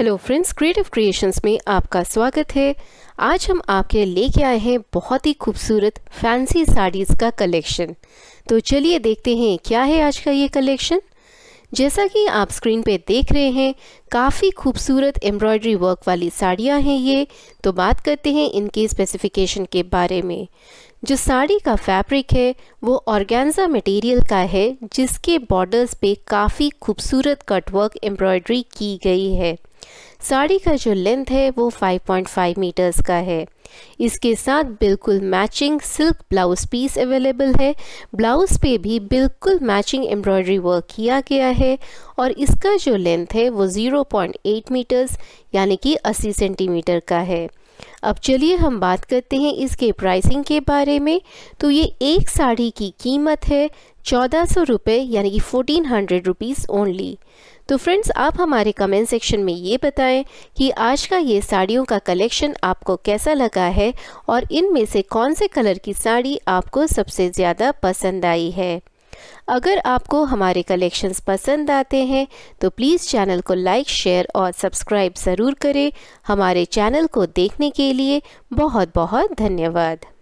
hello friends creative creations में आपका स्वागत है आज हम आपके लेके आए हैं बहुत ही खूबसूरत फैंसी साड़ीज़ का कलेक्शन तो चलिए देखते हैं क्या है आज का ये कलेक्शन जैसा कि आप स्क्रीन पे देख रहे हैं काफ़ी खूबसूरत एम्ब्रॉयडरी वर्क वाली साड़ियाँ हैं ये तो बात करते हैं इनके स्पेसिफिकेशन के बारे में जो साड़ी का फैब्रिक है वो ऑर्गेन्जा मटेरियल का है जिसके बॉर्डर्स पे काफ़ी खूबसूरत कटवर्क एम्ब्रॉयडरी की गई है साड़ी का जो लेंथ है वो 5.5 मीटर्स का है इसके साथ बिल्कुल matching silk blouse piece available है ब्लाउज पे भी बिल्कुल मैचिंग एम्ब्रॉयडरी वर्क किया गया है और इसका जो लेंथ है वो 0.8 मीटर्स यानी कि 80 सेंटीमीटर का है अब चलिए हम बात करते हैं इसके प्राइसिंग के बारे में तो ये एक साड़ी की कीमत है चौदह सौ रुपये यानी कि फोर्टीन हंड्रेड रुपीज़ ओनली तो फ्रेंड्स आप हमारे कमेंट सेक्शन में ये बताएं कि आज का ये साड़ियों का कलेक्शन आपको कैसा लगा है और इनमें से कौन से कलर की साड़ी आपको सबसे ज़्यादा पसंद आई है अगर आपको हमारे कलेक्शंस पसंद आते हैं तो प्लीज़ चैनल को लाइक शेयर और सब्सक्राइब ज़रूर करें हमारे चैनल को देखने के लिए बहुत बहुत धन्यवाद